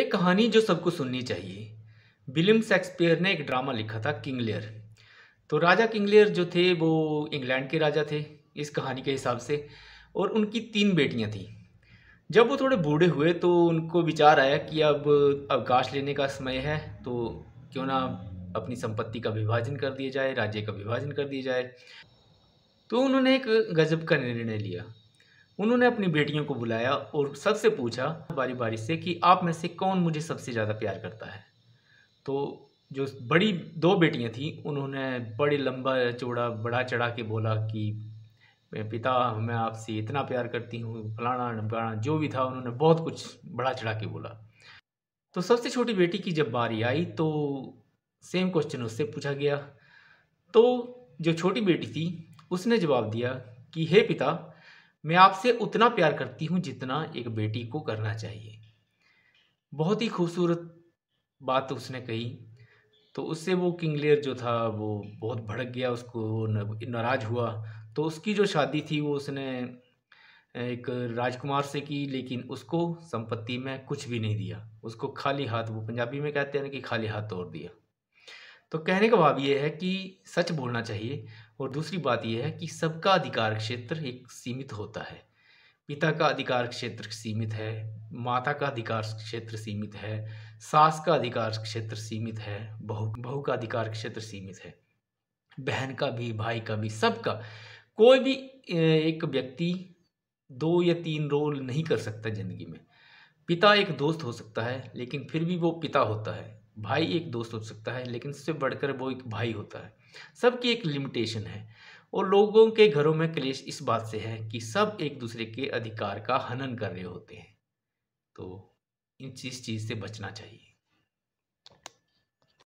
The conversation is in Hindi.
एक कहानी जो सबको सुननी चाहिए विलियम शेक्सपियर ने एक ड्रामा लिखा था किंग लेयर तो राजा किंग लेयर जो थे वो इंग्लैंड के राजा थे इस कहानी के हिसाब से और उनकी तीन बेटियां थीं जब वो थोड़े बूढ़े हुए तो उनको विचार आया कि अब अवकाश लेने का समय है तो क्यों ना अपनी संपत्ति का विभाजन कर दिया जाए राज्य का विभाजन कर दिया जाए तो उन्होंने एक गजब का निर्णय लिया उन्होंने अपनी बेटियों को बुलाया और सबसे पूछा बारी बारी से कि आप में से कौन मुझे सबसे ज़्यादा प्यार करता है तो जो बड़ी दो बेटियां थीं उन्होंने बड़े लंबा चौड़ा बड़ा चढ़ा के बोला कि पिता मैं आपसे इतना प्यार करती हूँ फलाना नमकाना जो भी था उन्होंने बहुत कुछ बढ़ा चढ़ा के बोला तो सबसे छोटी बेटी की जब बारी आई तो सेम क्वेश्चन उससे पूछा गया तो जो छोटी बेटी थी उसने जवाब दिया कि हे पिता मैं आपसे उतना प्यार करती हूँ जितना एक बेटी को करना चाहिए बहुत ही खूबसूरत बात उसने कही तो उससे वो किंग लेयर जो था वो बहुत भड़क गया उसको नाराज़ हुआ तो उसकी जो शादी थी वो उसने एक राजकुमार से की लेकिन उसको संपत्ति में कुछ भी नहीं दिया उसको खाली हाथ वो पंजाबी में कहते हैं कि खाली हाथ तोड़ दिया तो कहने का भाव ये है कि सच बोलना चाहिए और दूसरी बात यह है कि सबका अधिकार क्षेत्र एक सीमित होता है पिता का अधिकार क्षेत्र सीमित है माता का अधिकार क्षेत्र सीमित है सास का अधिकार क्षेत्र सीमित है बहू बहू का अधिकार क्षेत्र सीमित है बहन का भी भाई का भी सबका कोई भी एक व्यक्ति दो या तीन रोल नहीं कर सकता ज़िंदगी में पिता एक दोस्त हो सकता है लेकिन फिर भी वो पिता होता है भाई एक दोस्त हो सकता है लेकिन उससे बढ़कर वो एक भाई होता है सबकी एक लिमिटेशन है और लोगों के घरों में क्लेश इस बात से है कि सब एक दूसरे के अधिकार का हनन कर रहे होते हैं तो इन चीज़ चीज़ से बचना चाहिए